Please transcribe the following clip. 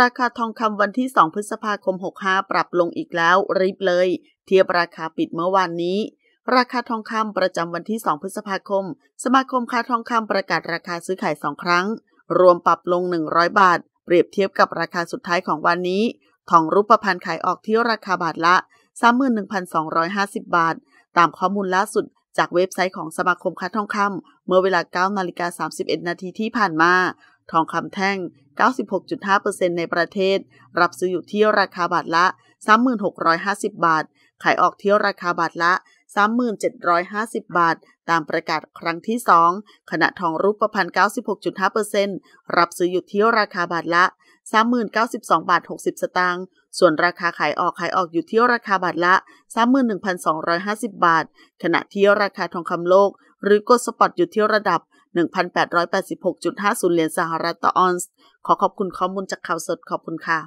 ราคาทองคำวันที่ 2 พฤษภาคม 65 ปรับลงอีกแล้วรีบเลย เทียบราคาปิดเมื่อวานนี้ ราคาทองคำประจำวันที่ 2 พฤษภาคมสมาคมค้าทองคำประกาศราคาซื้อขาย2ครั้ง รวมปรับลง 100 บาท เปรียบเทียบกับราคาสุดท้ายของวันนี้ ทองรูปพรรณขาย ออกที่ราคาบาทละ 31,250 บาท ตามข้อมูลล่าสุด จากเว็บไซต์ของสมาคมค้าทองคำเมื่อเวลา 9 นาฬิกา31นาทีที่ผ่านมาทองคำแท่ง 96.5%ในประเทศ รับซื้ออยู่ที่ราคาบาทละ 3,650บาท ขายออกที่ราคาบาทละ 3,750 บาท ตามประกาศครั้งที่ 2 ขณะทองรูปพรรณ96.5%รับซื้ออยู่ที่ราคาบาทละ3,092บาท 60 สตางค์ ส่วนราคาขายออก ขายออกอยู่ที่ราคาบาทละ 31,250 บาท ขณะที่ราคาทองคำโลก หรือกดสปอตอยู่ที่ระดับ1,886.50เหรียญสหรัฐต่อออนซ์ขอขอบคุณข้อมูลจากข่าวสดขอบคุณค่ะ